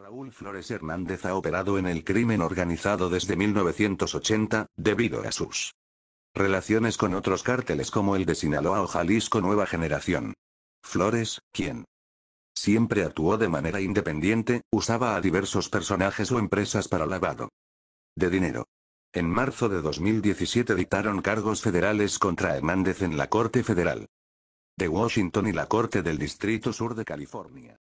Raúl Flores Hernández ha operado en el crimen organizado desde 1980, debido a sus relaciones con otros cárteles como el de Sinaloa o Jalisco Nueva Generación. Flores, quien siempre actuó de manera independiente, usaba a diversos personajes o empresas para lavado de dinero. En marzo de 2017 dictaron cargos federales contra Hernández en la Corte Federal de Washington y la Corte del Distrito Sur de California.